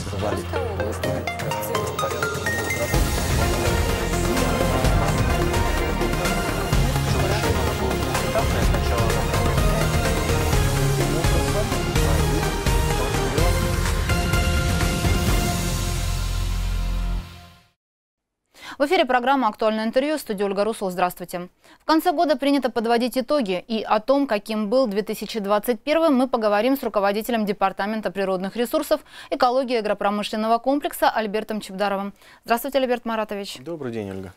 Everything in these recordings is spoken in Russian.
Spróbowali. В эфире программа «Актуальное интервью» в студии Ольга Русул. Здравствуйте. В конце года принято подводить итоги. И о том, каким был 2021, мы поговорим с руководителем Департамента природных ресурсов экологии агропромышленного комплекса Альбертом Чебдаровым. Здравствуйте, Альберт Маратович. Добрый день, Ольга.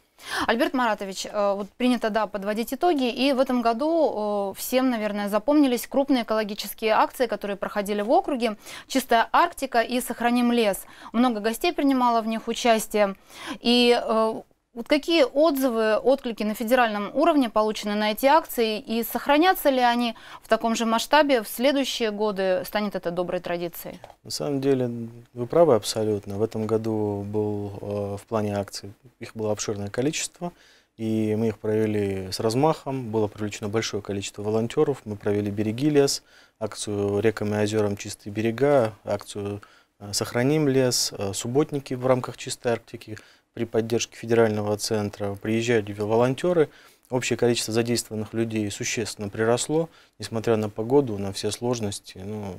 Альберт Маратович, э, вот принято, да, подводить итоги, и в этом году э, всем, наверное, запомнились крупные экологические акции, которые проходили в округе, «Чистая Арктика» и «Сохраним лес». Много гостей принимало в них участие, и э, вот какие отзывы, отклики на федеральном уровне получены на эти акции и сохранятся ли они в таком же масштабе в следующие годы? Станет это доброй традицией? На самом деле вы правы абсолютно. В этом году был э, в плане акций, их было обширное количество. И мы их провели с размахом, было привлечено большое количество волонтеров. Мы провели «Береги лес», акцию реками и озерам чистые берега», акцию э, «Сохраним лес», э, субботники в рамках «Чистой Арктики» при поддержке федерального центра приезжали волонтеры. Общее количество задействованных людей существенно приросло, несмотря на погоду, на все сложности. Ну,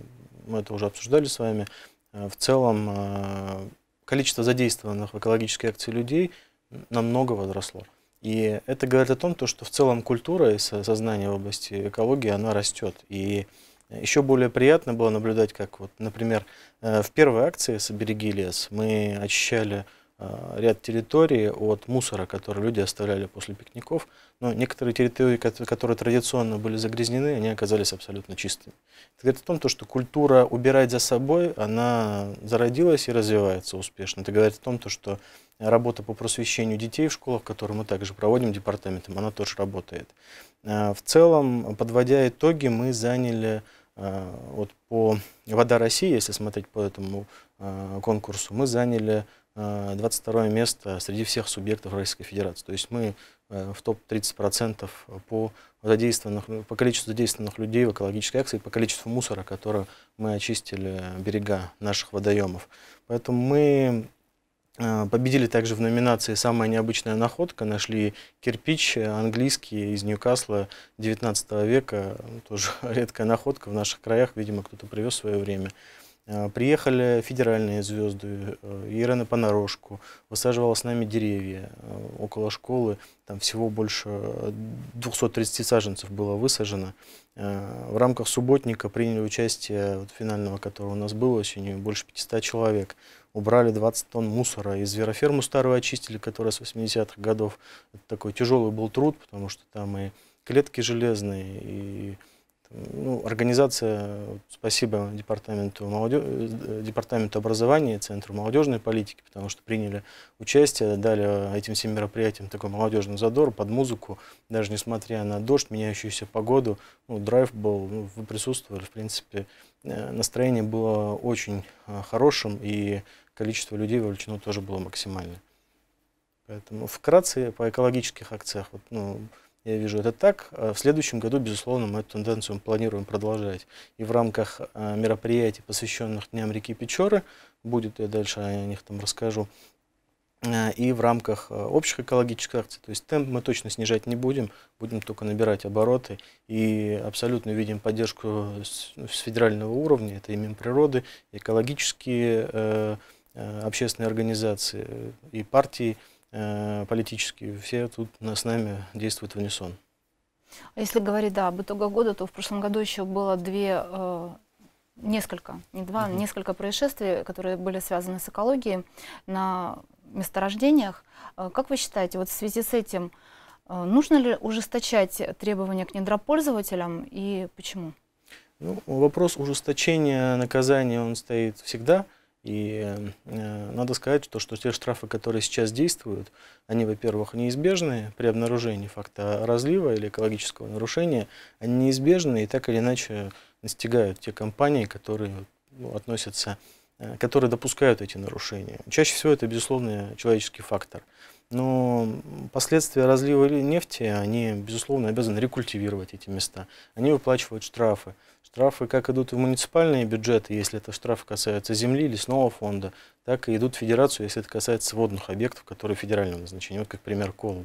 мы это уже обсуждали с вами. Э, в целом э, количество задействованных в экологической акции людей намного возросло. И это говорит о том, что в целом культура и сознание в области экологии, она растет. И еще более приятно было наблюдать, как, вот, например, э, в первой акции «Собереги лес» мы очищали Э, ряд территорий от мусора, который люди оставляли после пикников. Но некоторые территории, которые традиционно были загрязнены, они оказались абсолютно чистыми. Это говорит о том, что культура убирать за собой, она зародилась и развивается успешно. Это говорит о том, что работа по просвещению детей в школах, которую мы также проводим департаментом, она тоже работает. Э, в целом, подводя итоги, мы заняли э, вот по «Вода России», если смотреть по этому конкурсу, мы заняли 22 э, место среди всех субъектов Российской Федерации. То есть мы э, в топ-30% по, задействованных, ну, по количеству задействованных людей в экологической акции, по количеству мусора, который мы очистили берега наших водоемов. Поэтому мы э, победили также в номинации «Самая необычная находка». Нашли кирпич английский из Ньюкасла 19 века. Тоже редкая находка в наших краях, видимо, кто-то привез в свое время. Э, приехали федеральные звезды, э, Ирена Понарошку, высаживала с нами деревья э, около школы, там всего больше 230 саженцев было высажено. В рамках субботника приняли участие, вот, финального которого у нас было осенью, больше 500 человек. Убрали 20 тонн мусора, из звероферму старую очистили, которая с 80-х годов. Это такой тяжелый был труд, потому что там и клетки железные, и ну, организация, спасибо департаменту, молодежи, э, департаменту образования, Центру молодежной политики, потому что приняли участие, дали этим всем мероприятиям такой молодежный задор под музыку, даже несмотря на дождь, меняющуюся погоду, ну, драйв был, ну, вы присутствовали, в принципе, э, настроение было очень э, хорошим, и количество людей вовлечено тоже было максимально. Поэтому вкратце по экологических акциях. Вот, ну, я вижу это так. Э, в следующем году, безусловно, мы эту тенденцию планируем продолжать. И в рамках э, мероприятий, посвященных Дням реки Печоры, будет, я дальше о них там расскажу, э, и в рамках общих экологических акций. То есть темп мы точно снижать не будем, будем только набирать обороты. И абсолютно видим поддержку с, ну, федерального уровня, это и Минприроды, и экологические общественные организации и партии, Э, политические, все тут с нами действуют в унисон. А если говорить, да, об итогах года, то в прошлом году еще было две, э, несколько, не два, угу. несколько происшествий, которые были связаны с экологией на месторождениях. Э, как вы считаете, вот в связи с этим, э, нужно ли ужесточать требования к недропользователям и почему? Ну, вопрос ужесточения наказания, он стоит всегда. И э, надо сказать, что, что те штрафы, которые сейчас действуют, они, во-первых, неизбежны при обнаружении факта разлива или экологического нарушения, они неизбежны и так или иначе настигают те компании, которые ну, относятся, э, которые допускают эти нарушения. Чаще всего это, безусловно, человеческий фактор. Но последствия разлива нефти, они, безусловно, обязаны рекультивировать эти места. Они выплачивают штрафы. Штрафы как идут в муниципальные бюджеты, если это штрафы касаются земли, лесного фонда, так и идут в федерацию, если это касается водных объектов, которые федерального назначения. Вот как пример колу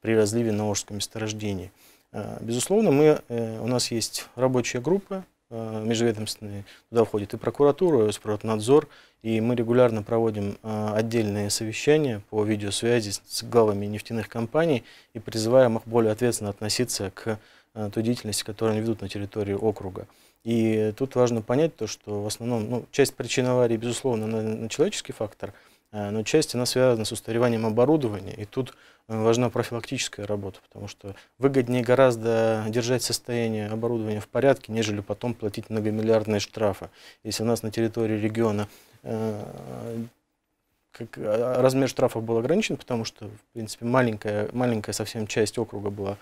при разливе на Ожском месторождении. А, безусловно, мы, э, у нас есть рабочая группа э, межведомственные, туда входит и прокуратура, и Спротнадзор, и мы регулярно проводим а, отдельные совещания по видеосвязи с главами нефтяных компаний и призываем их более ответственно относиться к Э, той деятельности, которую они ведут на территории округа. И тут важно понять то, что в основном ну, часть причин аварии, безусловно, на, на человеческий фактор, э, но часть она связана с устареванием оборудования. И тут э, важна профилактическая работа, потому что выгоднее гораздо держать состояние оборудования в порядке, нежели потом платить многомиллиардные штрафы. Если у нас на территории региона как, э, размер штрафов был ограничен, потому что, в принципе, маленькая, маленькая совсем часть округа была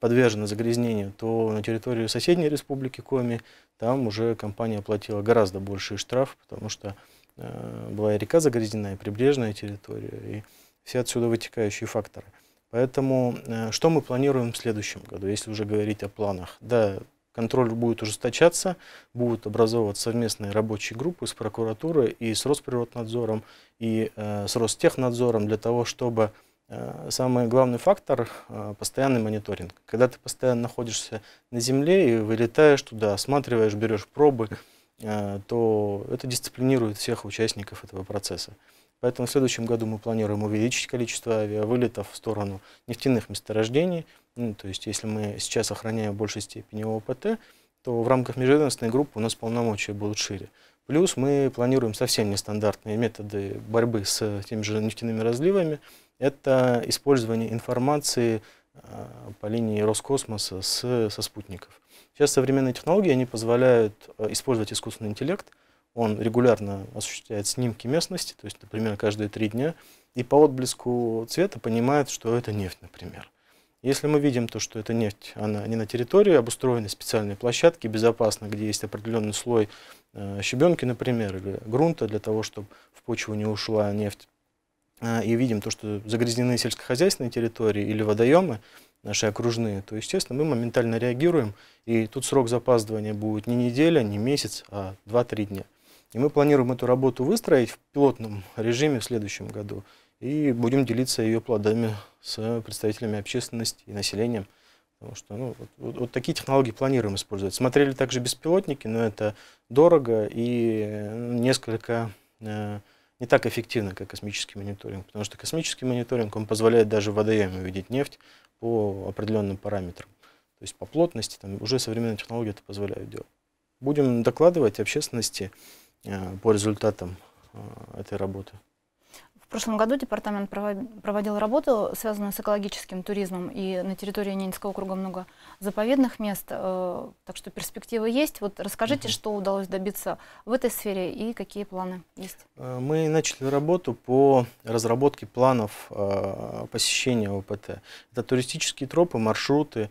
подвержена загрязнению, то на территорию соседней республики Коми там уже компания платила гораздо больший штраф, потому что э, была и река загрязненная, и прибрежная территория, и все отсюда вытекающие факторы. Поэтому э, что мы планируем в следующем году, если уже говорить о планах? Да, Контроль будет ужесточаться, будут образовываться совместные рабочие группы с прокуратурой и с Росприроднадзором, и э, с Ростехнадзором для того, чтобы э, самый главный фактор э, – постоянный мониторинг. Когда ты постоянно находишься на земле и вылетаешь туда, осматриваешь, берешь пробы, э, то это дисциплинирует всех участников этого процесса. Поэтому в следующем году мы планируем увеличить количество авиавылетов в сторону нефтяных месторождений. Ну, то есть если мы сейчас охраняем в большей степени ОПТ, то в рамках межведомственной группы у нас полномочия будут шире. Плюс мы планируем совсем нестандартные методы борьбы с теми же нефтяными разливами. Это использование информации а, по линии Роскосмоса с, со спутников. Сейчас современные технологии они позволяют а, использовать искусственный интеллект – он регулярно осуществляет снимки местности, то есть, например, каждые три дня, и по отблеску цвета понимает, что это нефть, например. Если мы видим то, что это нефть, она не на территории, обустроены специальные площадки, безопасно, где есть определенный слой э, щебенки, например, или грунта для того, чтобы в почву не ушла нефть, э, и видим то, что загрязнены сельскохозяйственные территории или водоемы, наши окружные, то, естественно, мы моментально реагируем, и тут срок запаздывания будет не неделя, не месяц, а 2-3 дня. И мы планируем эту работу выстроить в пилотном режиме в следующем году. И будем делиться ее плодами с представителями общественности и населением. Потому что ну, вот, вот, вот такие технологии планируем использовать. Смотрели также беспилотники, но это дорого и э, несколько э, не так эффективно, как космический мониторинг. Потому что космический мониторинг он позволяет даже в водоеме увидеть нефть по определенным параметрам. То есть по плотности, там уже современные технологии это позволяют делать. Будем докладывать общественности, Э, по результатам э, этой работы. В прошлом году департамент проводил работу, связанную с экологическим туризмом, и на территории Ненецкого округа много заповедных мест, э, так что перспективы есть. Вот расскажите, угу. что удалось добиться в этой сфере и какие планы есть? Мы начали работу по разработке планов посещения ОПТ. Это туристические тропы, маршруты,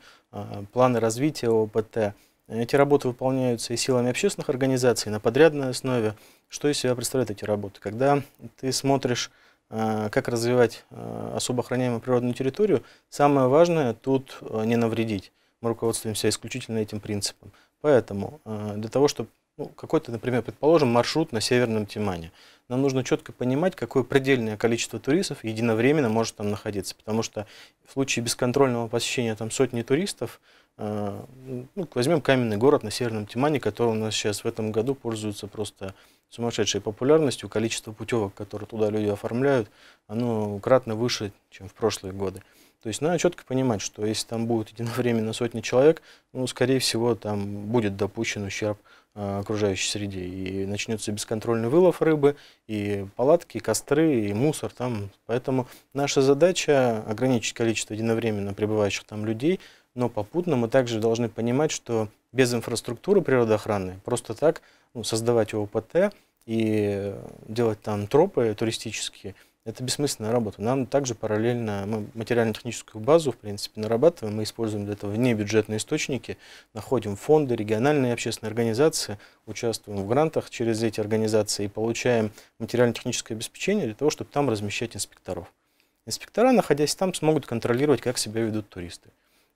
планы развития ОПТ – эти работы выполняются и силами общественных организаций на подрядной основе. Что из себя представляют эти работы? Когда ты смотришь, э, как развивать э, особо охраняемую природную территорию, самое важное тут э, не навредить. Мы руководствуемся исключительно этим принципом. Поэтому для того, чтобы ну, какой-то, например, предположим, маршрут на Северном Тимане – нам нужно четко понимать, какое предельное количество туристов единовременно может там находиться. Потому что в случае бесконтрольного посещения там сотни туристов, э, ну, возьмем каменный город на Северном Тимане, который у нас сейчас в этом году пользуется просто сумасшедшей популярностью. Количество путевок, которые туда люди оформляют, оно кратно выше, чем в прошлые годы. То есть надо четко понимать, что если там будет единовременно сотни человек, ну, скорее всего, там будет допущен ущерб Э, окружающей среде. И начнется бесконтрольный вылов рыбы, и палатки, и костры, и мусор там. Поэтому наша задача ограничить количество единовременно пребывающих там людей, но попутно мы также должны понимать, что без инфраструктуры природоохранной просто так ну, создавать ОПТ и делать там тропы туристические – это бессмысленная работа. Нам также параллельно мы материально-техническую базу, в принципе, нарабатываем. Мы используем для этого внебюджетные источники, находим фонды, региональные общественные организации, участвуем в грантах через эти организации и получаем материально-техническое обеспечение для того, чтобы там размещать инспекторов. Инспектора, находясь там, смогут контролировать, как себя ведут туристы.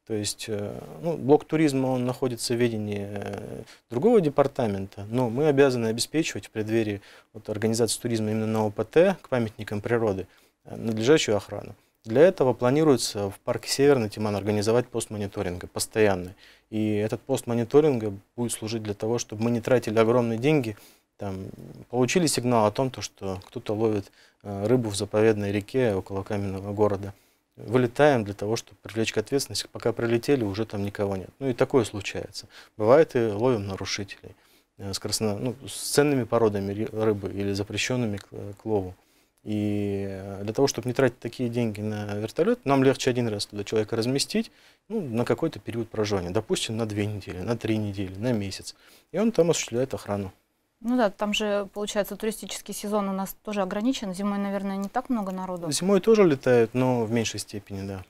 То есть э, ну, блок туризма он находится в ведении э, другого департамента, но мы обязаны обеспечивать в преддверии вот, организации туризма именно на ОПТ к памятникам природы э, надлежащую охрану. Для этого планируется в парке Северный Тиман организовать пост мониторинга постоянный. И этот пост мониторинга будет служить для того, чтобы мы не тратили огромные деньги. Там, получили сигнал о том, то, что кто-то ловит рыбу в заповедной реке около каменного города – вылетаем для того, чтобы привлечь к ответственности. Пока прилетели, уже там никого нет. Ну и такое случается. Бывает и ловим нарушителей э, с, красно... ну, с ценными породами рыбы или запрещенными к, э, лову. И э, для того, чтобы не тратить такие деньги на вертолет, нам легче один раз туда человека разместить ну, на какой-то период проживания. Допустим, на две недели, на три недели, на месяц. И он там осуществляет охрану. Ну да, там же, получается, туристический сезон у нас тоже ограничен. Зимой, наверное, не так много народу. Зимой тоже летают, но в меньшей степени, да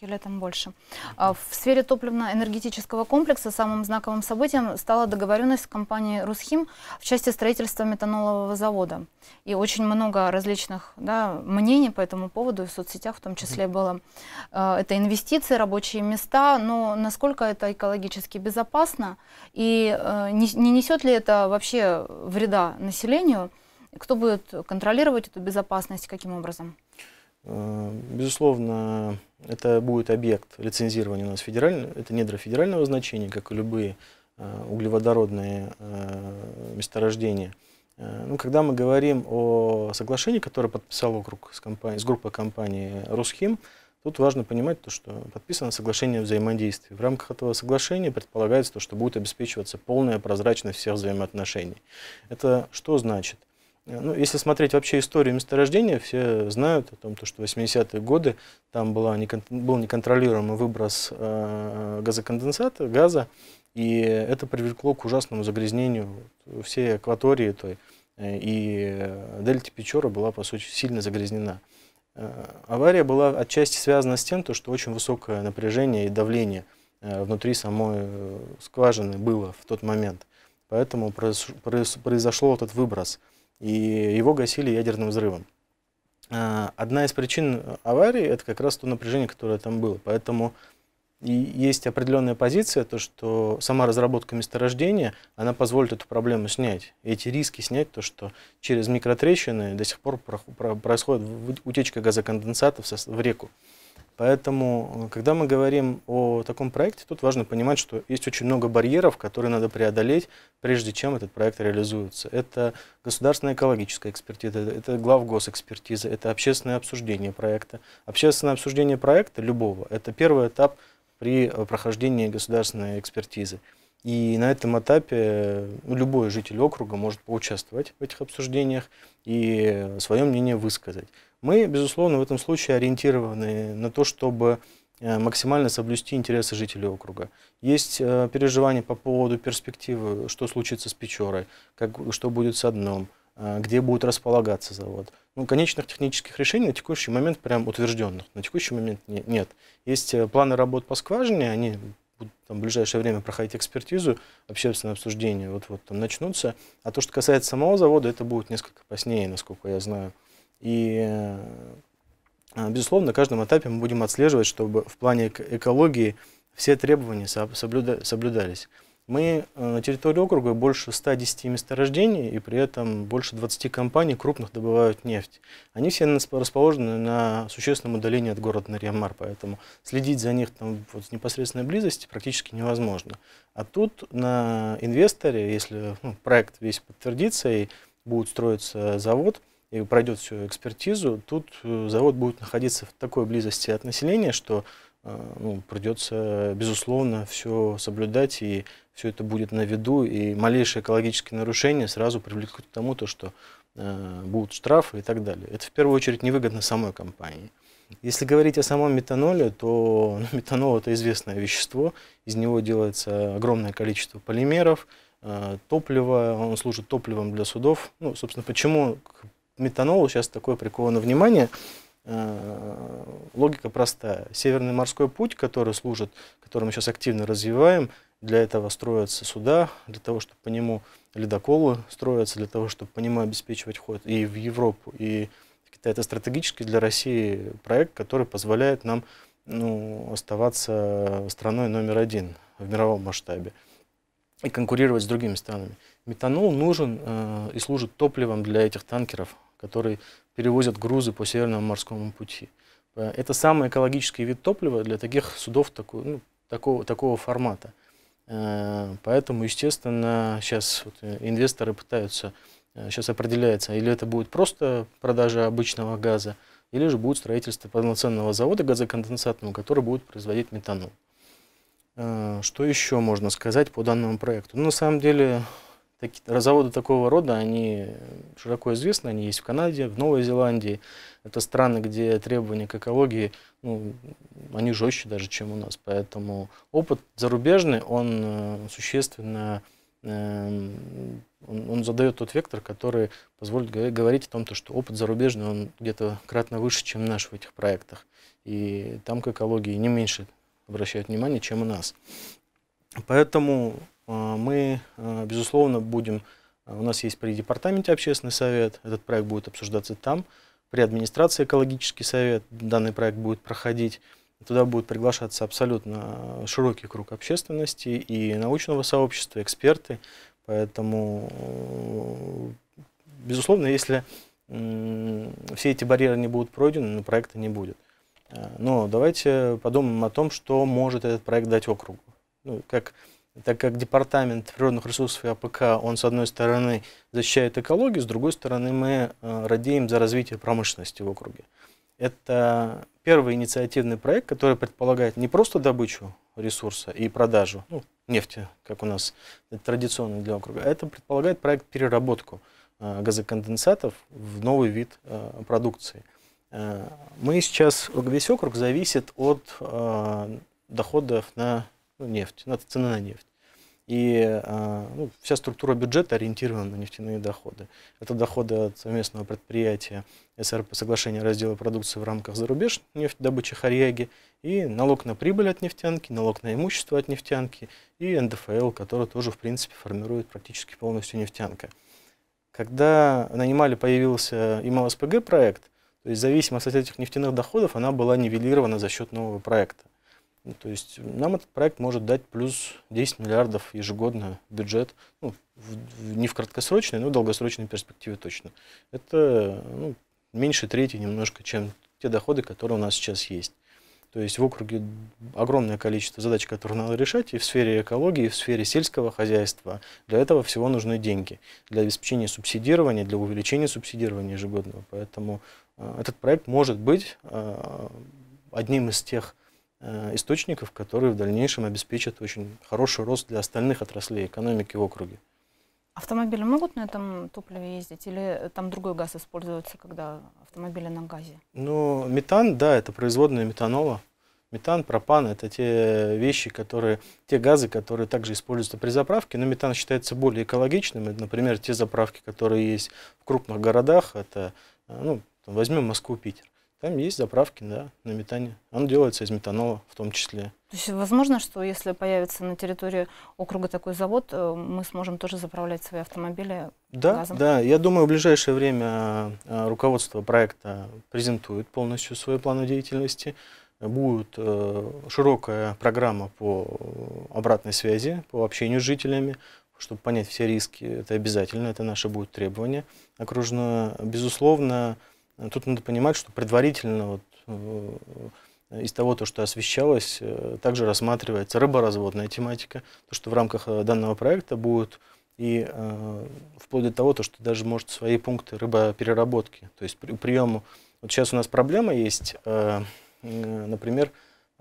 все-таки летом больше. А в сфере топливно-энергетического комплекса самым знаковым событием стала договоренность с компанией «Русхим» в части строительства метанолового завода. И очень много различных да, мнений по этому поводу, и в соцсетях в том числе было. А, это инвестиции, рабочие места, но насколько это экологически безопасно, и э, не несет ли это вообще вреда населению, кто будет контролировать эту безопасность, каким образом? Э, безусловно, это будет объект лицензирования у нас федерального, это недра федерального значения, как и любые э, углеводородные э, месторождения. Ну, когда мы говорим о соглашении, которое подписал округ с, компанией, с группой компании «Русхим», тут важно понимать то, что подписано соглашение о взаимодействии. В рамках этого соглашения предполагается то, что будет обеспечиваться полная прозрачность всех взаимоотношений. Это что значит? Ну, если смотреть вообще историю месторождения, все знают о том, что в 80-е годы там была, был неконтролируемый выброс э, газоконденсата, газа, и это привлекло к ужасному загрязнению всей акватории той. Э, и дельта Печора была, по сути, сильно загрязнена. Э, авария была отчасти связана с тем, что очень высокое напряжение и давление внутри самой скважины было в тот момент. Поэтому произошло этот выброс и его гасили ядерным взрывом. А, одна из причин аварии – это как раз то напряжение, которое там было. Поэтому есть определенная позиция, то, что сама разработка месторождения, она позволит эту проблему снять. эти риски снять, то, что через микротрещины до сих пор происходит утечка газоконденсатов в реку. Поэтому, э, когда мы говорим о таком проекте, тут важно понимать, что есть очень много барьеров, которые надо преодолеть, прежде чем этот проект реализуется. Это государственная экологическая экспертиза, э, это главгосэкспертиза, это общественное обсуждение проекта. Общественное обсуждение проекта любого – это первый этап при э, прохождении государственной экспертизы. И на этом этапе любой житель округа может поучаствовать в этих обсуждениях и свое мнение высказать. Мы, безусловно, в этом случае ориентированы на то, чтобы э, максимально соблюсти интересы жителей округа. Есть э, переживания по поводу перспективы, что случится с Печорой, как, что будет с Одном, э, где будет располагаться завод. Ну, конечных технических решений на текущий момент прям утвержденных. На текущий момент не, нет. Есть планы работ по скважине, они будут там, в ближайшее время проходить экспертизу, общественное обсуждение вот-вот там начнутся. А то, что касается самого завода, это будет несколько позднее, насколько я знаю. И, э, безусловно, на каждом этапе мы будем отслеживать, чтобы в плане экологии все требования соблюдались. Мы э, на территории округа больше 110 месторождений, и при этом больше 20 компаний крупных добывают нефть. Они все расположены на существенном удалении от города Нарьямар, поэтому следить за них там, вот, в непосредственной близости практически невозможно. А тут на инвесторе, если ну, проект весь подтвердится и будет строиться завод, и пройдет всю экспертизу, тут э, завод будет находиться в такой близости от населения, что э, ну, придется, безусловно, все соблюдать, и все это будет на виду, и малейшие экологические нарушения сразу привлекут к тому, то, что э, будут штрафы и так далее. Это в первую очередь невыгодно самой компании. Если говорить о самом метаноле, то ну, метанол это известное вещество, из него делается огромное количество полимеров, э, топливо, он служит топливом для судов. Ну, собственно, почему к метанолу сейчас такое приковано внимание. Э, логика простая. Северный морской путь, который служит, который мы сейчас активно развиваем, для этого строятся суда, для того, чтобы по нему ледоколы строятся, для того, чтобы по нему обеспечивать ход и в Европу, и в Китай. Это стратегический для России проект, который позволяет нам ну, оставаться страной номер один в мировом масштабе и конкурировать с другими странами. Метанол нужен э, и служит топливом для этих танкеров, которые перевозят грузы по Северному морскому пути. Э, это самый экологический вид топлива для таких судов такой, ну, такого, такого формата. Э, поэтому, естественно, сейчас вот э, инвесторы пытаются, сейчас определяется, или это будет просто продажа обычного газа, или же будет строительство полноценного завода газоконденсатного, который будет производить метанол. Что еще можно сказать по данному проекту? Ну, на самом деле, так, заводы такого рода, они широко известны, они есть в Канаде, в Новой Зеландии. Это страны, где требования к экологии, ну, они жестче даже, чем у нас. Поэтому опыт зарубежный, он э, существенно, эм, он, он задает тот вектор, который позволит говорить о том, что опыт зарубежный, он где-то кратно выше, чем наш в этих проектах. И там к экологии не меньше обращают внимание, чем у нас. Поэтому а, мы, а, безусловно, будем, а, у нас есть при департаменте общественный совет, этот проект будет обсуждаться там, при администрации экологический совет, данный проект будет проходить, туда будет приглашаться абсолютно широкий круг общественности и научного сообщества, эксперты, поэтому, безусловно, если все эти барьеры не будут пройдены, но проекта не будет. Но давайте подумаем о том, что может этот проект дать округу. Ну, как так как департамент природных ресурсов и АПК, он с одной стороны защищает экологию, с другой стороны мы э, радеем за развитие промышленности в округе. Это первый инициативный проект, который предполагает не просто добычу ресурса и продажу, ну, нефти, как у нас традиционный для округа, а это предполагает проект переработку э, газоконденсатов в новый вид э, продукции. Мы сейчас, весь округ зависит от доходов на ну, нефть, на цены на нефть. И а, ну, вся структура бюджета ориентирована на нефтяные доходы. Это доходы от совместного предприятия СРП, соглашения раздела продукции в рамках зарубеж добычи Харьяги и налог на прибыль от нефтянки, налог на имущество от нефтянки и НДФЛ, который тоже в принципе формирует практически полностью нефтянка. Когда на Ямале появился ИМАЛ-СПГ проект, то есть зависимость от этих нефтяных доходов она была нивелирована за счет нового проекта. Ну, то есть нам этот проект может дать плюс 10 миллиардов ежегодно бюджет, ну, в, в, не в краткосрочной, но в долгосрочной перспективе точно. Это ну, меньше трети немножко, чем те доходы, которые у нас сейчас есть. То есть в округе огромное количество задач, которые надо решать и в сфере экологии, и в сфере сельского хозяйства. Для этого всего нужны деньги. Для обеспечения субсидирования, для увеличения субсидирования ежегодного. Поэтому э, этот проект может быть э, одним из тех Э, источников, которые в дальнейшем обеспечат очень хороший рост для остальных отраслей экономики в округе. Автомобили могут на этом топливе ездить или там другой газ используется, когда автомобили на газе? Ну, метан, да, это производная метанола. Метан, пропан – это те вещи, которые, те газы, которые также используются при заправке, но метан считается более экологичным. Например, те заправки, которые есть в крупных городах, это, э, ну, возьмем Москву, Питер там есть заправки, да, на метане. Он делается из метанола в том числе. То есть возможно, что если появится на территории округа такой завод, э, мы сможем тоже заправлять свои автомобили да, газом? Да, я думаю, в ближайшее время э, руководство проекта презентует полностью свои планы деятельности. Будет э, широкая программа по обратной связи, по общению с жителями, чтобы понять все риски. Это обязательно, это наше будет требование окружное. Безусловно, Э, тут надо понимать, что предварительно вот, э, э, из того, то, что освещалось, также рассматривается рыборазводная тематика, то, что в рамках данного проекта будут и э, вплоть до того, то, что даже может свои пункты рыбопереработки, то есть при, приему. Вот сейчас у нас проблема есть, э, например,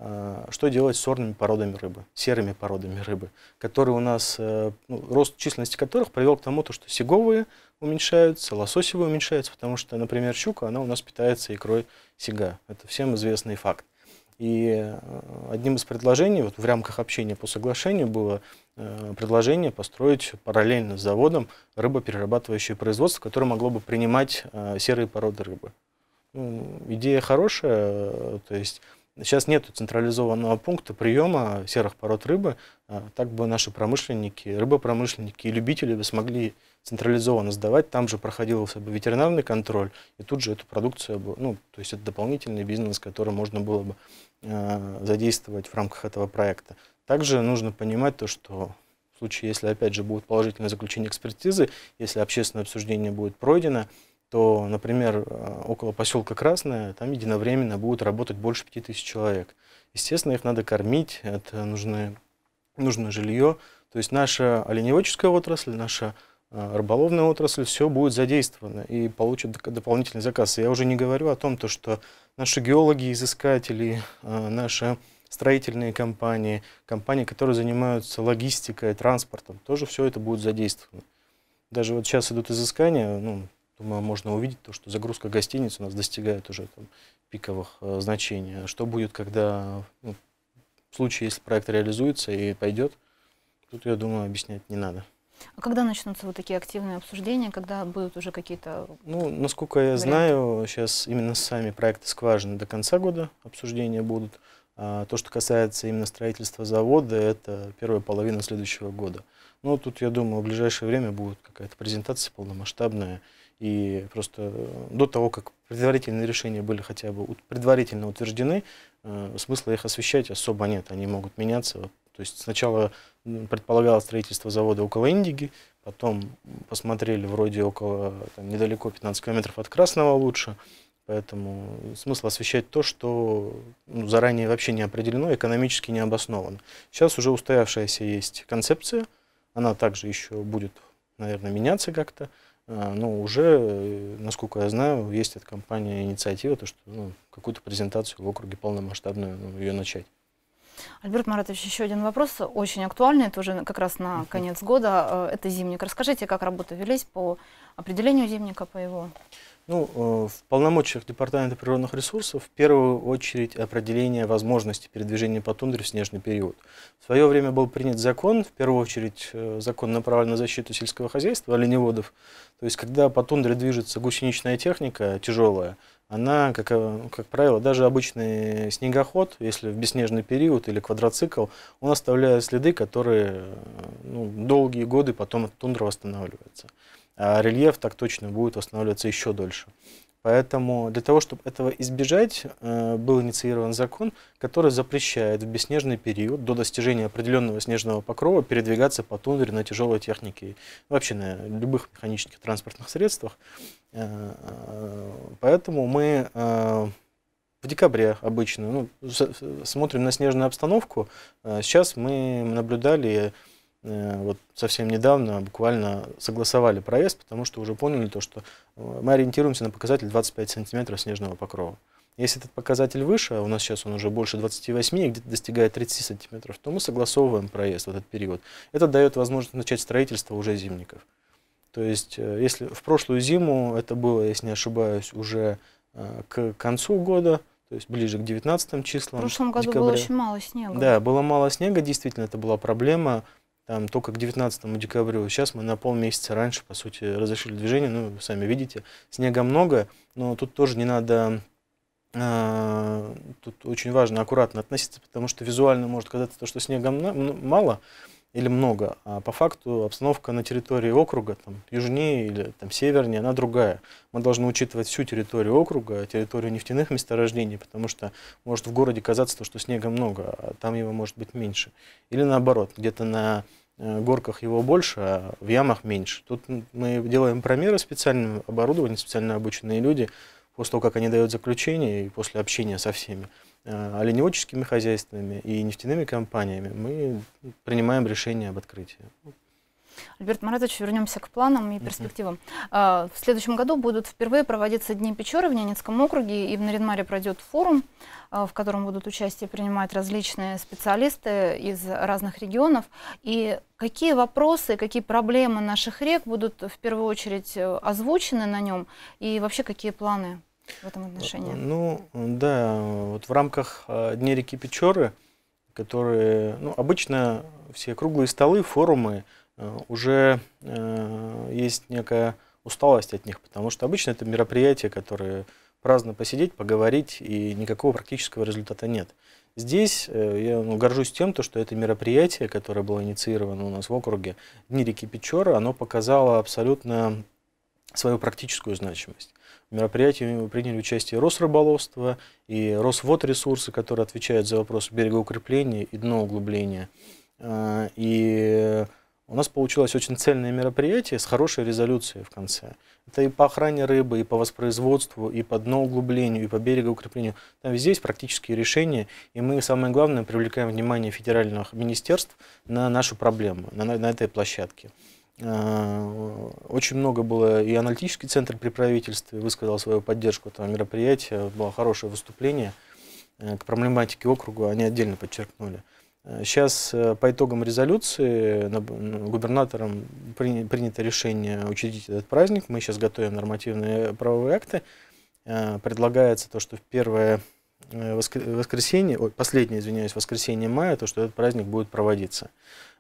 а, что делать с сорными породами рыбы, серыми породами рыбы, которые у нас, э, ну, рост численности которых привел к тому, что сиговые уменьшаются, лососевые уменьшаются, потому что, например, щука, она у нас питается икрой сига. Это всем известный факт. И э, одним из предложений, вот в рамках общения по соглашению было э, предложение построить параллельно с заводом рыбоперерабатывающее производство, которое могло бы принимать серые породы рыбы. Ну, идея хорошая, то есть Сейчас нет централизованного пункта приема серых пород рыбы. А, так бы наши промышленники, рыбопромышленники и любители бы смогли централизованно сдавать. Там же проходил бы ветеринарный контроль, и тут же эту продукцию, ну, то есть это дополнительный бизнес, который можно было бы а, задействовать в рамках этого проекта. Также нужно понимать то, что в случае, если опять же будет положительное заключение экспертизы, если общественное обсуждение будет пройдено, то, например, э, около поселка Красное, там единовременно будут работать больше 5000 человек. Естественно, их надо кормить, это нужны, нужно жилье. То есть наша оленеводческая отрасль, наша э, рыболовная отрасль, все будет задействовано и получит дополнительный заказ. я уже не говорю о том, то, что наши геологи, изыскатели, э, наши строительные компании, компании, которые занимаются логистикой, транспортом, тоже все это будет задействовано. Даже вот сейчас идут изыскания, ну, Думаю, можно увидеть то, что загрузка гостиниц у нас достигает уже там, пиковых э, значений. Что будет, когда ну, в случае, если проект реализуется и пойдет, тут, я думаю, объяснять не надо. А когда начнутся вот такие активные обсуждения, когда будут уже какие-то... Ну, насколько я варианты? знаю, сейчас именно сами проекты скважины до конца года обсуждения будут. А то, что касается именно строительства завода, это первая половина следующего года. Но тут, я думаю, в ближайшее время будет какая-то презентация полномасштабная. И просто э, до того, как предварительные решения были хотя бы предварительно утверждены, э, смысла их освещать особо нет, они могут меняться. То есть сначала предполагалось строительство завода около Индиги, потом посмотрели вроде около, там, недалеко, 15 километров от Красного лучше, поэтому смысл освещать то, что ну, заранее вообще не определено, экономически не обосновано. Сейчас уже устоявшаяся есть концепция, она также еще будет, наверное, меняться как-то, Э, но ну, уже, э, насколько я знаю, есть от компании инициатива, то, что ну, какую-то презентацию в округе полномасштабную ну, ее начать. Альберт Маратович, еще один вопрос, очень актуальный, тоже как раз на конец года. Э, это зимник. Расскажите, как работы велись по определению зимника, по его ну, э, в полномочиях Департамента природных ресурсов в первую очередь определение возможности передвижения по тундре в снежный период. В свое время был принят закон, в первую очередь э, закон направлен на защиту сельского хозяйства, оленеводов. То есть, когда по тундре движется гусеничная техника тяжелая, она, как, э, как правило, даже обычный снегоход, если в беснежный период или квадроцикл, он оставляет следы, которые ну, долгие годы потом от тундра восстанавливается а рельеф так точно будет восстанавливаться еще дольше. Поэтому для того, чтобы этого избежать, э, был инициирован закон, который запрещает в бесснежный период до достижения определенного снежного покрова передвигаться по тундре на тяжелой технике, вообще на любых механических транспортных средствах. Э, поэтому мы э, в декабре обычно ну, смотрим на снежную обстановку. Сейчас мы наблюдали Э, вот совсем недавно буквально согласовали проезд, потому что уже поняли то, что э, мы ориентируемся на показатель 25 сантиметров снежного покрова. Если этот показатель выше, а у нас сейчас он уже больше 28, где-то достигает 30 сантиметров, то мы согласовываем проезд в этот период. Это дает возможность начать строительство уже зимников. То есть, э, если в прошлую зиму это было, если не ошибаюсь, уже к концу года, то есть ближе к 19 числам. В прошлом году декабря. было очень мало снега. Да, было мало снега, действительно, это была проблема там только к 19 декабрю. Сейчас мы на полмесяца раньше, по сути, разрешили движение, ну, вы сами видите, снега много, но тут тоже не надо а, Тут очень важно аккуратно относиться, потому что визуально может казаться, то, что снега мало, или много. А по факту обстановка на территории округа, там, южнее или там, севернее, она другая. Мы должны учитывать всю территорию округа, территорию нефтяных месторождений, потому что может в городе казаться, что снега много, а там его может быть меньше. Или наоборот, где-то на э, горках его больше, а в ямах меньше. Тут мы делаем промеры специальным оборудованием, специально обученные люди, после того, как они дают заключение и после общения со всеми. Э, оленеводческими хозяйствами и нефтяными компаниями мы принимаем решение об открытии. Альберт Маратович, вернемся к планам и перспективам. Uh а, -huh. В следующем году будут впервые проводиться Дни Печоры в Ненецком округе, и в Наринмаре пройдет форум, а, в котором будут участие принимать различные специалисты из разных регионов. И какие вопросы, какие проблемы наших рек будут в первую очередь э, озвучены на нем, и вообще какие планы в этом отношении? Ну, да, вот в рамках э, Дня реки Печоры, которые, ну, обычно все круглые столы, форумы, э, уже э, есть некая усталость от них, потому что обычно это мероприятия, которые праздно посидеть, поговорить, и никакого практического результата нет. Здесь я ну, горжусь тем, то, что это мероприятие, которое было инициировано у нас в округе Дни реки Печоры, оно показало абсолютно свою практическую значимость. В мероприятии приняли участие Росрыболовство и Росводресурсы, которые отвечают за вопросы берегоукрепления и дноуглубления. А, и у нас получилось очень цельное мероприятие с хорошей резолюцией в конце. Это и по охране рыбы, и по воспроизводству, и по дноуглублению, и по берегоукреплению. Там везде есть практические решения, и мы, самое главное, привлекаем внимание федеральных министерств на нашу проблему, на, на этой площадке. Э, очень много было, и аналитический центр при правительстве высказал свою поддержку этого мероприятия, было хорошее выступление. Э, к проблематике округа они отдельно подчеркнули. Сейчас э, по итогам резолюции губернатором принято решение учредить этот праздник. Мы сейчас готовим нормативные правовые акты. Предлагается то, что в первое воскресенье, последнее, извиняюсь, воскресенье мая, то, что этот праздник будет проводиться.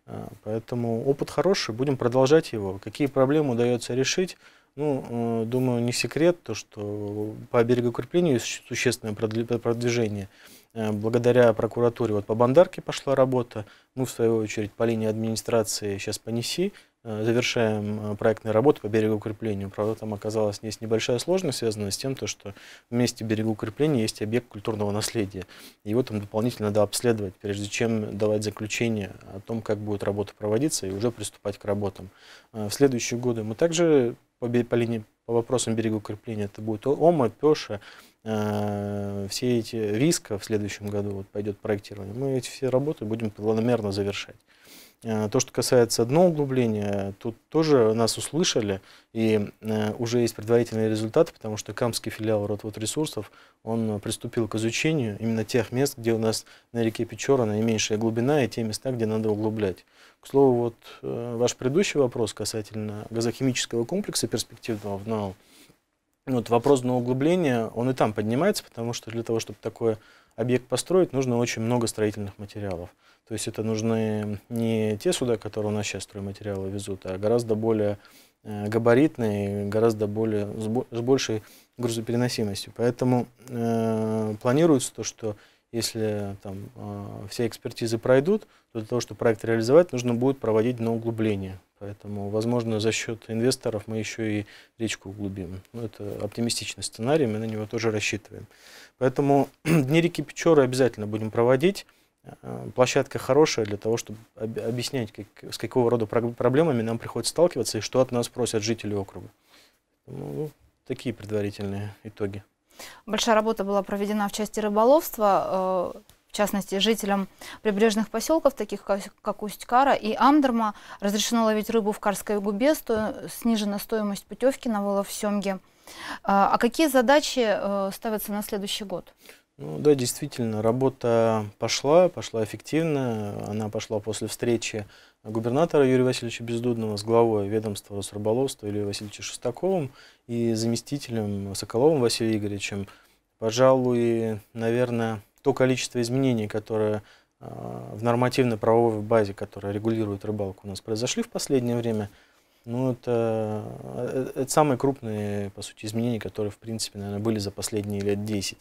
А, поэтому опыт хороший, будем продолжать его. Какие проблемы удается решить? Ну, э, думаю, не секрет, то, что по берегоукреплению есть существенное продвижение. Э, благодаря прокуратуре вот по Бандарке пошла работа. Мы, ну, в свою очередь, по линии администрации сейчас по НИСИ Э, завершаем э, проектные работы по берегоукреплению. Правда, там оказалась есть небольшая сложность, связанная с тем, то, что в месте берегоукрепления есть объект культурного наследия. Его там дополнительно надо обследовать, прежде чем давать заключение о том, как будет работа проводиться, и уже приступать к работам. Э, в следующие годы мы также по, по, линии, по вопросам берегоукрепления, это будет ОМА, ПЕШа, все эти риска в следующем году вот, пойдет проектирование. Мы эти все работы будем планомерно завершать. Э, то, что касается дно углубления, тут тоже нас услышали, и э, уже есть предварительные результаты, потому что Камский филиал Ротвод ресурсов, он приступил к изучению именно тех мест, где у нас на реке Печора наименьшая глубина и те места, где надо углублять. К слову, вот э, ваш предыдущий вопрос касательно газохимического комплекса перспективного в НАО, вот вопрос на углубление, он и там поднимается, потому что для того, чтобы такое объект построить, нужно очень много строительных материалов. То есть это нужны не те суда, которые у нас сейчас стройматериалы везут, а гораздо более э, габаритные, гораздо более с большей грузопереносимостью. Поэтому э, планируется то, что если там э, все экспертизы пройдут, то для того, чтобы проект реализовать, нужно будет проводить на углубление. Поэтому, возможно, за счет инвесторов мы еще и речку углубим. Ну, это оптимистичный сценарий, мы на него тоже рассчитываем. Поэтому дни реки Печоры обязательно будем проводить. Э, площадка хорошая для того, чтобы объяснять, как, с какого рода проблемами нам приходится сталкиваться и что от нас просят жители округа. Ну, ну такие предварительные итоги. Большая работа была проведена в части рыболовства. Э, в частности, жителям прибрежных поселков, таких как Усть-Кара и Амдерма, разрешено ловить рыбу в Карской губе, сто... снижена стоимость путевки на волов в Семге. Э, а какие задачи ставятся на следующий год? Ну да, действительно, работа пошла, пошла эффективно. Она пошла после встречи губернатора Юрия Васильевича Бездудного с главой ведомства Росрыболовства Юрием Васильевича Шестаковым и заместителем Соколовым Василием Игоревичем. Пожалуй, наверное, то количество изменений, которое а, в нормативно-правовой базе, которая регулирует рыбалку, у нас произошли в последнее время – ну, это, э, это самые крупные, по сути, изменения, которые, в принципе, наверное, были за последние лет 10.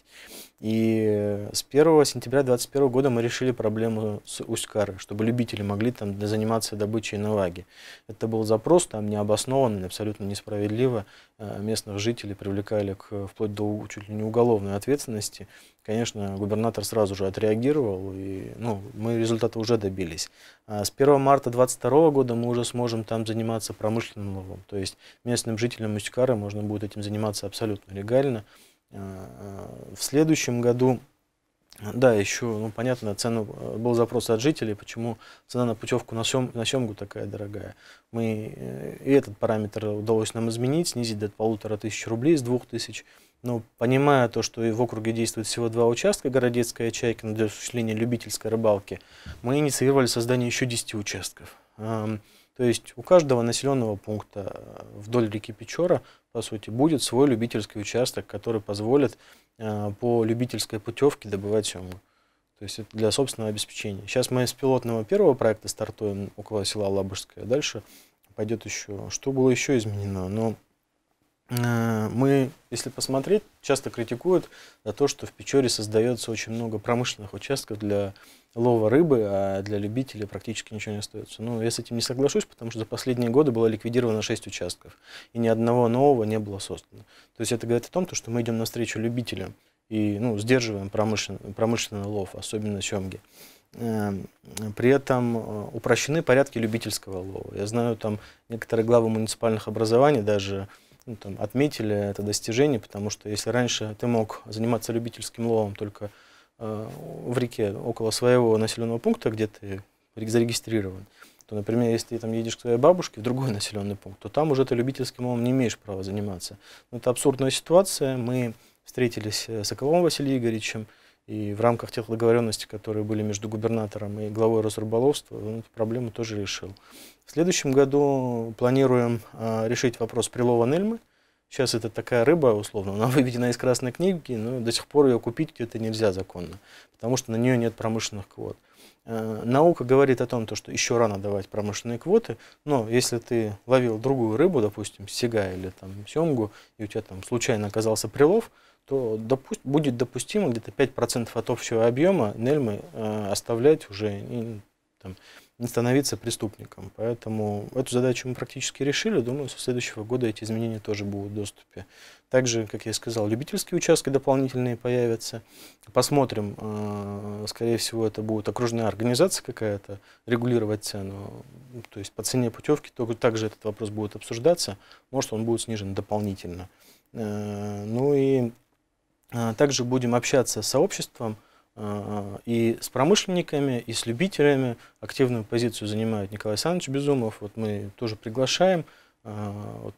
И с 1 сентября 2021 года мы решили проблему с Усть-Кары, чтобы любители могли там заниматься добычей наваги. Это был запрос, там необоснованный, абсолютно несправедливо. Э, местных жителей привлекали к, вплоть до чуть ли не уголовной ответственности. Конечно, губернатор сразу же отреагировал, и ну, мы результаты уже добились. А с 1 марта 2022 года мы уже сможем там заниматься промышленным ловом. То есть местным жителям Мустикары можно будет этим заниматься абсолютно легально. А, а, в следующем году да, еще, ну, понятно, цену, э, был запрос от жителей, почему цена на путевку на, сем, на семгу такая дорогая. Мы э, и этот параметр удалось нам изменить, снизить до полутора тысяч рублей с двух тысяч. Но понимая то, что в округе действует всего два участка, Городецкая и Чайкина, для осуществления любительской рыбалки, мы инициировали создание еще 10 участков. То есть у каждого населенного пункта э, вдоль реки Печора по сути, будет свой любительский участок, который позволит э, по любительской путевке добывать семгу. То есть это для собственного обеспечения. Сейчас мы с пилотного первого проекта стартуем около села Лабужское. А дальше пойдет еще. Что было еще изменено? Но Э, мы, если посмотреть, часто критикуют за то, что в Печоре создается очень много промышленных участков для лова рыбы, а для любителей практически ничего не остается. Ну, я с этим не соглашусь, потому что за последние годы было ликвидировано 6 участков, и ни одного нового не было создано. То есть это говорит о том, что мы идем навстречу любителям и ну, сдерживаем промышленный, промышленный лов, особенно семги. Эм, при этом э, упрощены порядки любительского лова. Я знаю, там некоторые главы муниципальных образований даже ну, там, отметили это достижение, потому что если раньше ты мог заниматься любительским ловом только э, в реке около своего населенного пункта, где ты зарегистрирован, то, например, если ты там едешь к своей бабушке в другой населенный пункт, то там уже ты любительским ловом не имеешь права заниматься. Но ну, это абсурдная ситуация. Мы встретились э, с Соколовым Василием Игоревичем, и в рамках тех договоренностей, которые были между губернатором и главой Росрыболовства, он эту проблему тоже решил. В следующем году планируем а, решить вопрос прилова Нельмы. Сейчас это такая рыба, условно, она выведена из красной книги, но до сих пор ее купить где-то нельзя законно, потому что на нее нет промышленных квот. Э, наука говорит о том, то, что еще рано давать промышленные квоты, но если ты ловил другую рыбу, допустим, сега или там семгу, и у тебя там случайно оказался прилов, то допуст, будет допустимо где-то 5% от общего объема нельмы э, оставлять уже и, там, не становиться преступником. Поэтому эту задачу мы практически решили. Думаю, со следующего года эти изменения тоже будут в доступе. Также, как я и сказал, любительские участки дополнительные появятся. Посмотрим. Э, скорее всего, это будет окружная организация какая-то регулировать цену. Ну, то есть по цене путевки также этот вопрос будет обсуждаться. Может, он будет снижен дополнительно. Э, ну и э, также будем общаться с сообществом, а, и с промышленниками, и с любителями. Активную позицию занимает Николай Александрович Безумов. Вот мы тоже приглашаем. А, вот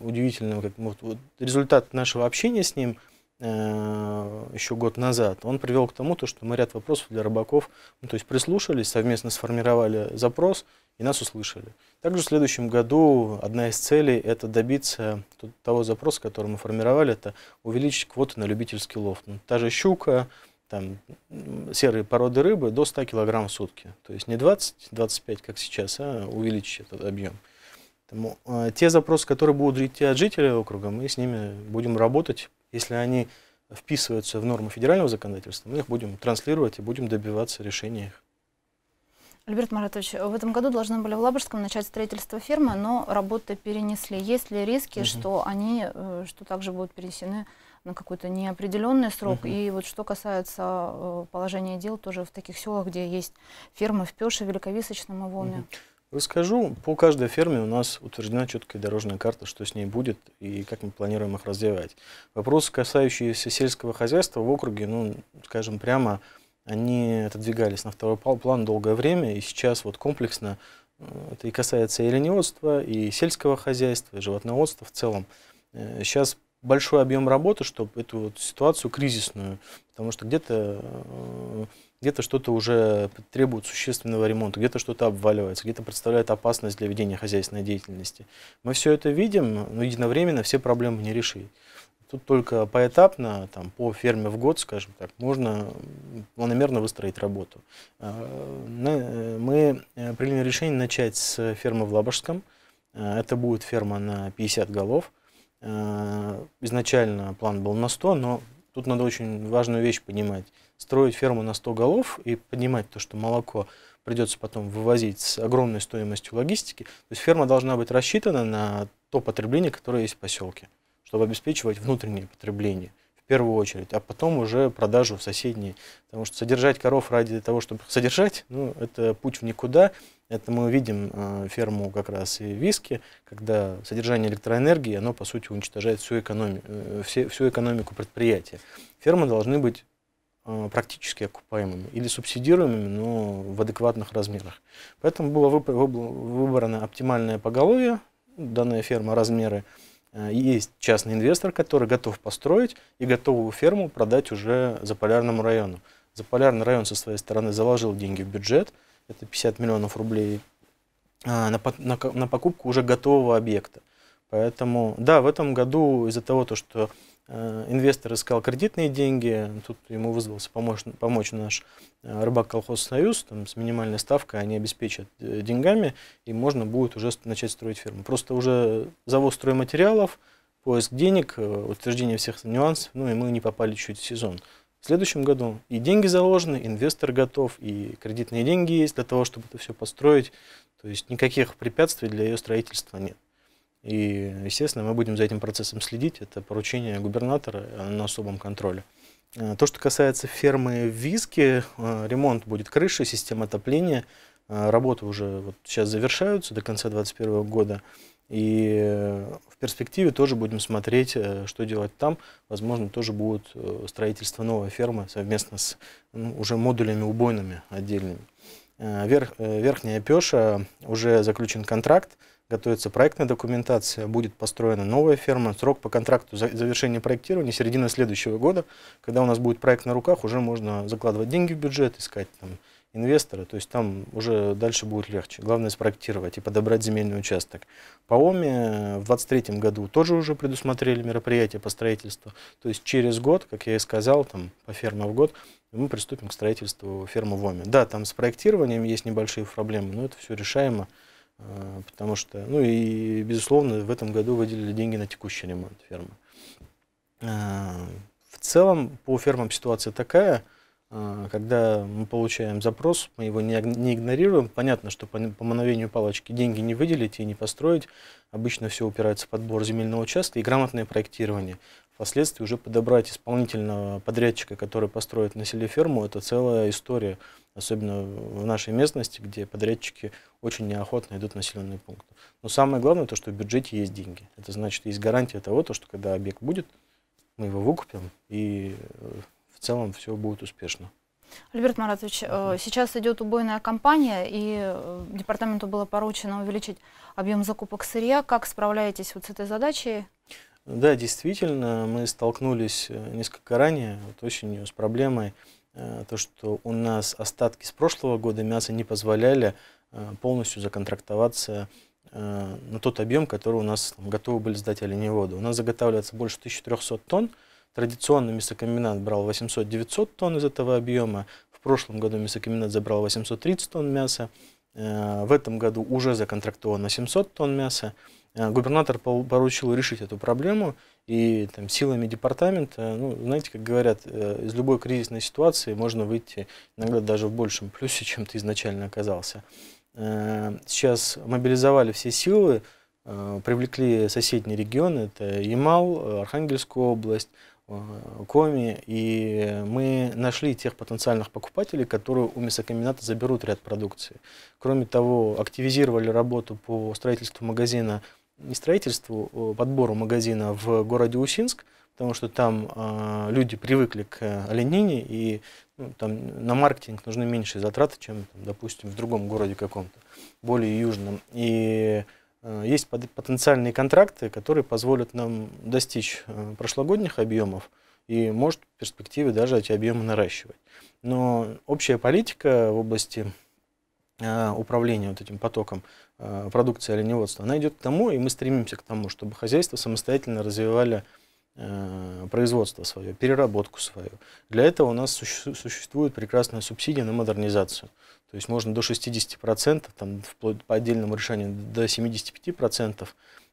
удивительно, как, вот, вот результат нашего общения с ним э, еще год назад, он привел к тому, то, что мы ряд вопросов для рыбаков, ну, то есть прислушались, совместно сформировали запрос и нас услышали. Также в следующем году одна из целей – это добиться того запроса, который мы формировали, это увеличить квоты на любительский лов. Ну, та же щука, там, серые породы рыбы до 100 кг в сутки. То есть не 20-25, как сейчас, а увеличить этот объем. Поэтому, э, те запросы, которые будут идти от жителей округа, мы с ними будем работать. Если они вписываются в нормы федерального законодательства, мы их будем транслировать и будем добиваться решения их. Альберт Маратович, в этом году должны были в Лабужском начать строительство фермы, но работы перенесли. Есть ли риски, угу. что они, э, что также будут перенесены на какой-то неопределенный срок. Uh-huh. И вот что касается э, положения дел тоже в таких селах, где есть фермы в Пеше, Великовисочном и Волне. Uh-huh. Расскажу, по каждой ферме у нас утверждена четкая дорожная карта, что с ней будет и как мы планируем их развивать. Вопросы, касающиеся сельского хозяйства в округе, ну, скажем прямо, они отодвигались на второй план долгое время, и сейчас вот комплексно э, это и касается и оленеводства, и сельского хозяйства, и животноводства в целом. Сейчас э, большой объем работы, чтобы эту вот ситуацию кризисную, потому что где-то э, где-то что-то уже требует существенного ремонта, где-то что-то обваливается, где-то представляет опасность для ведения хозяйственной деятельности. Мы все это видим, но единовременно все проблемы не решить. Тут только поэтапно, там, по ферме в год, скажем так, можно планомерно выстроить работу. Э, мы э, приняли решение начать с фермы в Лабожском. Это будет ферма на 50 голов. Э, изначально план был на 100, но тут надо очень важную вещь понимать. Строить ферму на 100 голов и понимать то, что молоко придется потом вывозить с огромной стоимостью логистики. То есть ферма должна быть рассчитана на то потребление, которое есть в поселке, чтобы обеспечивать внутреннее потребление в первую очередь, а потом уже продажу в соседние. Потому что содержать коров ради того, чтобы их содержать, ну, это путь в никуда – это мы увидим э, ферму как раз и виски, когда содержание электроэнергии, оно, по сути, уничтожает всю, экономи э, все, всю экономику предприятия. Фермы должны быть э, практически окупаемыми или субсидируемыми, но в адекватных размерах. Поэтому было выбрано оптимальное поголовье, данная ферма, размеры. Э, есть частный инвестор, который готов построить и готовую ферму продать уже за полярному району. За полярный район со своей стороны заложил деньги в бюджет – это 50 миллионов рублей, а, на, на, на покупку уже готового объекта. Поэтому, да, в этом году из-за того, то, что э, инвестор искал кредитные деньги, тут ему вызвался помочь, помочь наш э, рыбак-колхоз «Союз», там, с минимальной ставкой они обеспечат э, деньгами, и можно будет уже начать строить ферму. Просто уже завоз стройматериалов, поиск денег, утверждение всех нюансов, ну и мы не попали чуть в сезон в следующем году и деньги заложены, инвестор готов, и кредитные деньги есть для того, чтобы это все построить. То есть никаких препятствий для ее строительства нет. И, естественно, мы будем за этим процессом следить. Это поручение губернатора на особом контроле. Э, то, что касается фермы виски э, ремонт будет крыши, система отопления – а, работы уже вот сейчас завершаются до конца 2021 года. И э, в перспективе тоже будем смотреть, э, что делать там. Возможно, тоже будет э, строительство новой фермы совместно с ну, уже модулями убойными отдельными. Верх, верхняя Пеша, уже заключен контракт, готовится проектная документация, будет построена новая ферма. Срок по контракту завершения проектирования середина следующего года, когда у нас будет проект на руках, уже можно закладывать деньги в бюджет, искать там, инвестора, то есть там уже дальше будет легче. Главное спроектировать и подобрать земельный участок. По ОМИ э, в 2023 году тоже уже предусмотрели мероприятие по строительству. То есть через год, как я и сказал, там по ферма в год, мы приступим к строительству фермы в ОМИ. Да, там с проектированием есть небольшие проблемы, но это все решаемо, э, потому что, ну и, безусловно, в этом году выделили деньги на текущий ремонт фермы. Э, в целом по фермам ситуация такая – а, когда мы получаем запрос, мы его не, игнорируем. Понятно, что по, по мановению палочки деньги не выделить и не построить. Обычно все упирается в подбор земельного участка и грамотное проектирование. Впоследствии уже подобрать исполнительного подрядчика, который построит на селе ферму, это целая история. Особенно в нашей местности, где подрядчики очень неохотно идут на населенные пункты. Но самое главное то, что в бюджете есть деньги. Это значит, есть гарантия того, то, что когда объект будет, мы его выкупим и э, в целом все будет успешно. Альберт Маратович, э, сейчас идет убойная кампания, и э, департаменту было поручено увеличить объем закупок сырья. Как справляетесь вот с этой задачей? Да, действительно, мы столкнулись э, несколько ранее вот осенью с проблемой, то, что у нас остатки с прошлого года мяса не позволяли полностью законтрактоваться на тот объем, который у нас готовы были сдать оленеводы. У нас заготавливается больше 1300 тонн, Традиционно мясокомбинат брал 800-900 тонн из этого объема. В прошлом году мясокомбинат забрал 830 тонн мяса. Э, в этом году уже законтрактовано 700 тонн мяса. Э, губернатор поручил решить эту проблему, и там, силами департамента, ну, знаете, как говорят, э, из любой кризисной ситуации можно выйти иногда даже в большем плюсе, чем ты изначально оказался. Сейчас мобилизовали все силы, привлекли соседние регионы, это Ямал, Архангельскую область, Э, коми, и мы нашли тех потенциальных покупателей, которые у мясокомбината заберут ряд продукции. Кроме того, активизировали работу по строительству магазина, не строительству, э, подбору магазина в городе Усинск, потому что там э, люди привыкли к оленине, и ну, там на маркетинг нужны меньшие затраты, чем, там, допустим, в другом городе каком-то, более южном. И Э, есть потенциальные контракты, которые позволят нам достичь э, прошлогодних объемов и может в перспективе даже эти объемы наращивать. Но общая политика в области э, управления вот этим потоком продукции оленеводства, она идет к тому, и мы стремимся к тому, чтобы хозяйство самостоятельно развивали производство свое, переработку свою. Для этого у нас существует прекрасная субсидия на модернизацию. То есть можно до 60%, там, вплоть по отдельному решению до 75%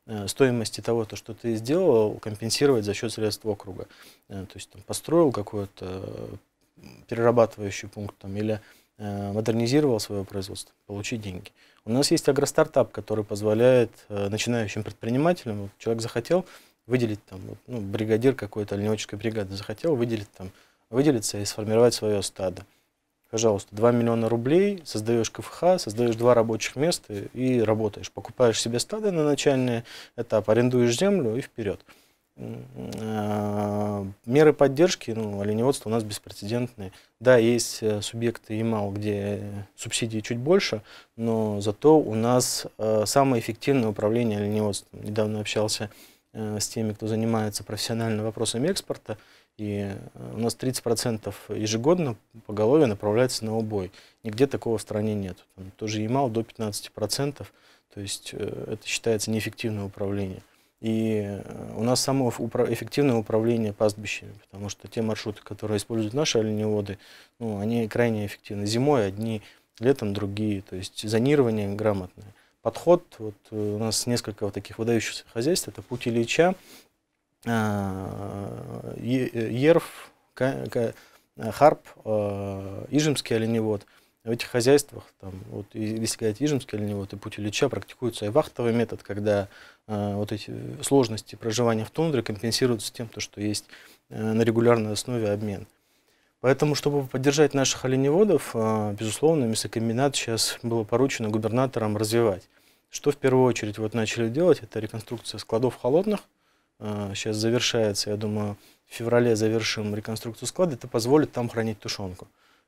э, стоимости того, то, что ты сделал, компенсировать за счет средств округа. Э, то есть там, построил какой-то э, перерабатывающий пункт там, или модернизировал свое производство, получить деньги. У нас есть агростартап, который позволяет начинающим предпринимателям, вот человек захотел выделить там, ну, бригадир какой-то оленеводческой бригады захотел выделить там, выделиться и сформировать свое стадо пожалуйста, 2 миллиона рублей, создаешь КФХ, создаешь два рабочих места и работаешь. Покупаешь себе стадо на начальный этап, арендуешь землю и вперед. Э, меры поддержки ну, оленеводства у нас беспрецедентные. Да, есть э, субъекты ИМАЛ, где субсидии чуть больше, но зато у нас э, самое эффективное управление оленеводством. Недавно общался с теми, кто занимается профессионально вопросами экспорта – и э, у нас 30% ежегодно поголовье направляется на убой. Нигде такого в стране нет. Там тоже Ямал до 15%, то есть э, это считается неэффективное управление. И э, у нас само эффективное управление пастбищами, потому что те маршруты, которые используют наши оленеводы, ну, они крайне эффективны. Зимой одни, летом другие, то есть зонирование грамотное. Подход, вот у нас несколько вот таких выдающихся хозяйств, это путь Ильича, а, Ерф, э, Харп, э, Ижемский оленевод. В этих хозяйствах, там, вот, если говорить Ижемский оленевод и путь Ильича, практикуется и вахтовый метод, когда э, вот эти сложности проживания в тундре компенсируются тем, то, что есть на регулярной основе обмен. Поэтому, чтобы поддержать наших оленеводов, безусловно, мясокомбинат сейчас было поручено губернаторам развивать. Что в первую очередь вот начали делать, это реконструкция складов холодных. Сейчас завершается, я думаю, в феврале завершим реконструкцию склада, это позволит там хранить тушенку.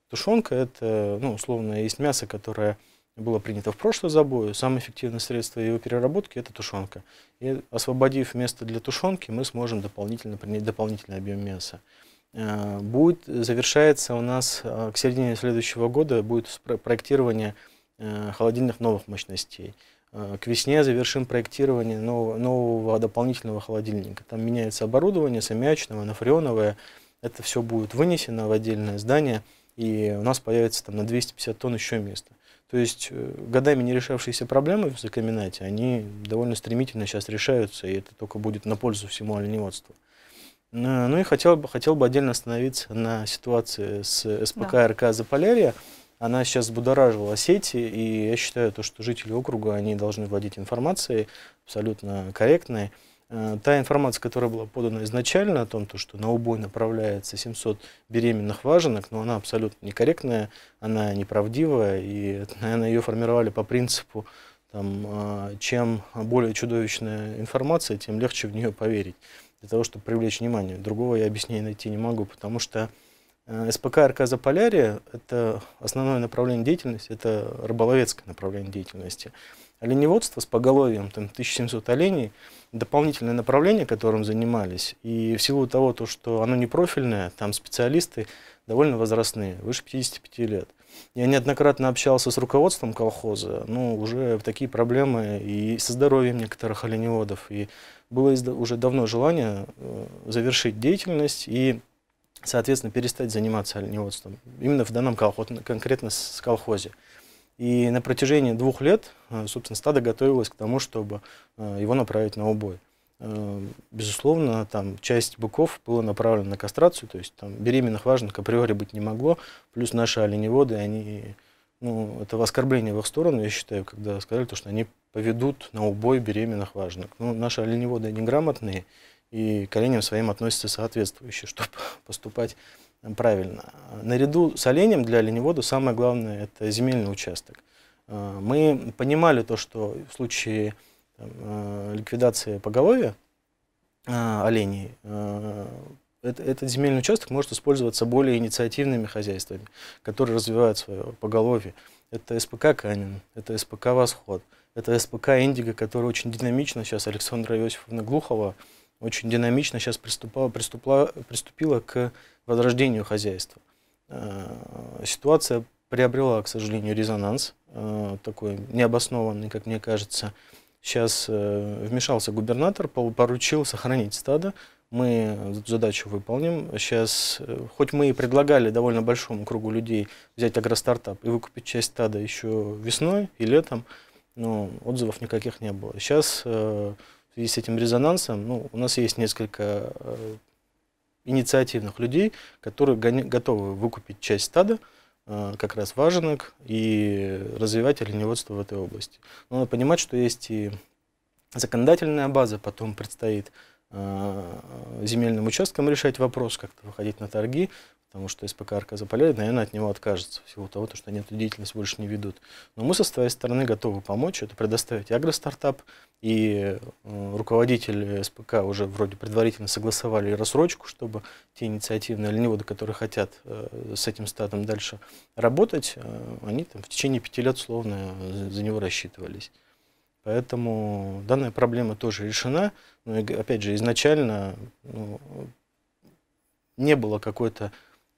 Тушенка – это, ну, условно, есть мясо, которое было принято в прошлую забою. Самое эффективное средство его переработки – это тушенка. И освободив место для тушенки, мы сможем дополнительно принять дополнительный объем мяса. Э, будет, завершается у нас э, к середине следующего года будет проектирование э, холодильных новых мощностей. Э, к весне завершим проектирование нового, нового дополнительного холодильника. Там меняется оборудование с аммиачного на фреоновое. Это все будет вынесено в отдельное здание, и у нас появится там на 250 тонн еще место. То есть э, годами не решавшиеся проблемы в Закаминате, они довольно стремительно сейчас решаются, и это только будет на пользу всему оленеводству. Ну и хотел бы, хотел бы отдельно остановиться на ситуации с СПК РК «Заполярье», она сейчас будоражила сети, и я считаю, то, что жители округа, они должны владеть информацией абсолютно корректной. Э, та информация, которая была подана изначально о том, то, что на убой направляется 700 беременных важенок, но она абсолютно некорректная, она неправдивая, и, наверное, ее формировали по принципу, там, э, чем более чудовищная информация, тем легче в нее поверить, для того, чтобы привлечь внимание. Другого я объяснения найти не могу, потому что Э, СПК РК «Заполярье» — это основное направление деятельности, это рыболовецкое направление деятельности. Оленеводство с поголовьем, там 1700 оленей, дополнительное направление, которым занимались. И в силу того, то, что оно не профильное, там специалисты довольно возрастные, выше 55 лет. Я неоднократно общался с руководством колхоза, ну, уже такие проблемы и со здоровьем некоторых оленеводов. И было уже давно желание э, завершить деятельность и соответственно, перестать заниматься оленеводством. Именно в данном колхозе, конкретно с колхозе. И на протяжении двух лет, э, собственно, стадо готовилось к тому, чтобы э, его направить на убой. Э, безусловно, там часть быков была направлена на кастрацию, то есть там беременных важных априори быть не могло. Плюс наши оленеводы, они, ну, это оскорбление в их сторону, я считаю, когда сказали, то, что они поведут на убой беременных важных. Ну, наши оленеводы, они грамотные, и коленям своим относятся соответствующе, чтобы поступать правильно. Наряду с оленем для оленевода самое главное – это земельный участок. А, мы понимали то, что в случае э, ликвидации поголовья а, оленей э, этот земельный участок может использоваться более инициативными хозяйствами, которые развивают свое поголовье. Это СПК Канин, это СПК Восход, это СПК Индиго, который очень динамично сейчас Александра Иосифовна Глухова очень динамично сейчас приступала, приступла, приступила к возрождению хозяйства. Э, ситуация приобрела, к сожалению, резонанс, э, такой необоснованный, как мне кажется. Сейчас э, вмешался губернатор, поручил сохранить стадо. Мы эту задачу выполним. Сейчас, хоть мы и предлагали довольно большому кругу людей взять агростартап и выкупить часть стада еще весной и летом, но отзывов никаких не было. Сейчас связи с этим резонансом, ну, у нас есть несколько э, инициативных людей, которые готовы выкупить часть стада, э, как раз важенок, и развивать оленеводство в этой области. Но надо понимать, что есть и законодательная база, потом предстоит э, земельным участкам решать вопрос, как-то выходить на торги. Потому что СПК «Арка» Заполярье, наверное, от него откажется всего силу того, что они эту деятельность больше не ведут. Но мы со своей стороны готовы помочь, это предоставить агростартап. И э, руководители СПК уже вроде предварительно согласовали рассрочку, чтобы те инициативные оленеводы, которые хотят э, с этим стадом дальше работать, э, они там в течение пяти лет словно за, за него рассчитывались. Поэтому данная проблема тоже решена. Но, опять же, изначально ну, не было какой-то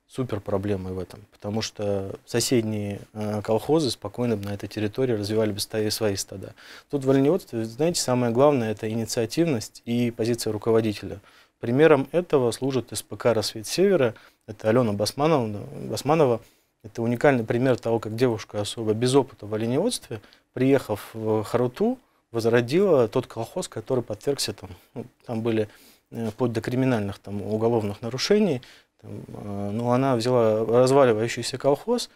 супер проблемой в этом, потому что соседние э, колхозы спокойно бы на этой территории развивали бы свои стада. Тут в оленеводстве, знаете, самое главное – это инициативность и позиция руководителя. Примером этого служит СПК «Рассвет Севера», это Алена Басманова, Басманова. Это уникальный пример того, как девушка особо без опыта в оленеводстве, приехав в Харуту, возродила тот колхоз, который подвергся там. Ну, там были э, под до криминальных там, уголовных нарушений. Там, а, ну, она взяла разваливающийся колхоз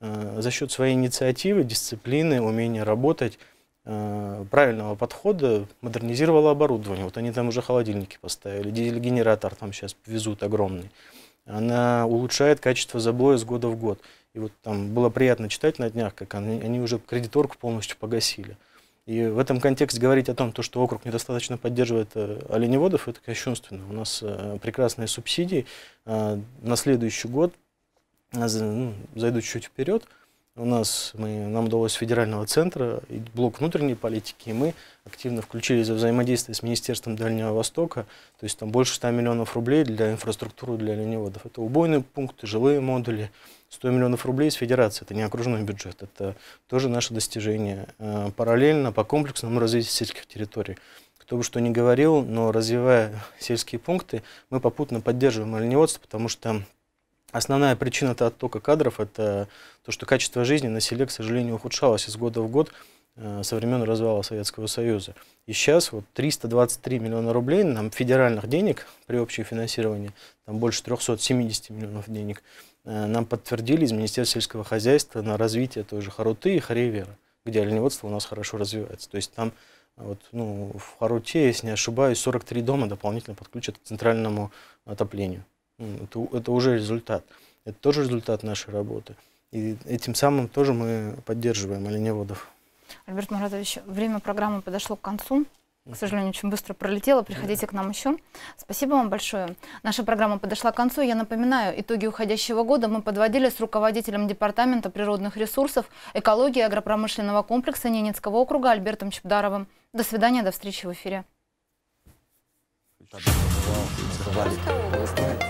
а, за счет своей инициативы, дисциплины, умения работать, а, правильного подхода, модернизировала оборудование. Вот они там уже холодильники поставили, дизель-генератор там сейчас везут огромный. Она улучшает качество забоя с года в год. И вот там было приятно читать на днях, как они, они уже кредиторку полностью погасили. И в этом контексте говорить о том, то, что округ недостаточно поддерживает э, оленеводов, это кощунственно. У нас э, прекрасные субсидии. А, на следующий год, а, ну, зайду чуть вперед, у нас мы, нам удалось федерального центра и блок внутренней политики, и мы активно включились во взаимодействие с Министерством Дальнего Востока, то есть там больше 100 миллионов рублей для инфраструктуры для оленеводов. Это убойные пункты, жилые модули, 100 миллионов рублей из федерации, это не окружной бюджет, это тоже наше достижение. Э, параллельно по комплексному развитию сельских территорий. Кто бы что ни говорил, но развивая сельские пункты, мы попутно поддерживаем оленеводство, потому что Основная причина -то оттока кадров – это то, что качество жизни на селе, к сожалению, ухудшалось из года в год э, со времен развала Советского Союза. И сейчас вот 323 миллиона рублей нам федеральных денег при общем финансировании, там больше 370 миллионов денег – Э, нам подтвердили из Министерства сельского хозяйства на развитие той же Харуты и Харевера, где оленеводство у нас хорошо развивается. То есть там э, вот, ну, в Харуте, если не ошибаюсь, 43 дома дополнительно подключат к центральному отоплению. Это, это уже результат. Это тоже результат нашей работы. И этим самым тоже мы поддерживаем оленеводов. Альберт Маратович, время программы подошло к концу к сожалению, очень быстро пролетело. Приходите к нам еще. Спасибо вам большое. Наша программа подошла к концу. Я напоминаю, итоги уходящего года мы подводили с руководителем Департамента природных ресурсов, экологии и агропромышленного комплекса Ненецкого округа Альбертом Чебдаровым. До свидания, до встречи в эфире. Wow.